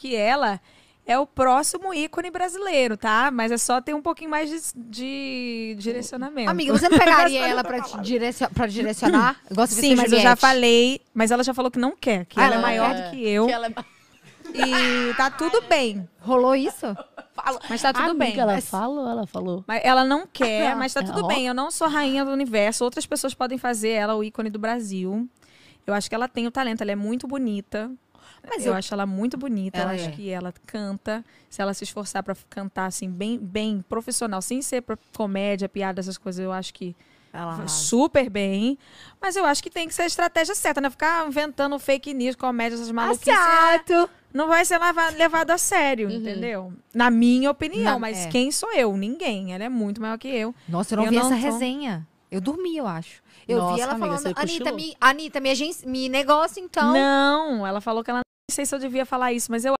que ela é o próximo ícone brasileiro, tá? Mas é só ter um pouquinho mais de, de direcionamento. Amiga, você não pegaria ela pra, pra direcionar? de Sim, mas Juliette. eu já falei. Mas ela já falou que não quer, que ah, ela, é maior é. do que eu. Que ela é... E tá tudo bem. Rolou isso? Mas tá tudo ah, bem. Ela falou, ela falou. Mas ela não quer, ah, mas tá é tudo bem. Eu não sou rainha do universo. Outras pessoas podem fazer ela o ícone do Brasil. Eu acho que ela tem o talento, ela é muito bonita. Mas eu, eu acho ela muito bonita, ela eu acho é. que ela canta. Se ela se esforçar para cantar assim, bem, bem profissional, sem ser comédia, piada, essas coisas, eu acho que super bem. Mas eu acho que tem que ser a estratégia certa, né? Ficar inventando fake news, comédia, essas maluquices. Certo. É, não vai ser levado a sério, uhum. entendeu? Na minha opinião, não, mas é. quem sou eu? Ninguém. Ela é muito maior que eu. Nossa, eu não eu vi não essa tô... resenha. Eu dormi, eu acho. Eu Nossa, vi ela amiga, falando, Anitta, me, Anitta me, agen... me negócio então. Não, ela falou que ela não sei se eu devia falar isso, mas eu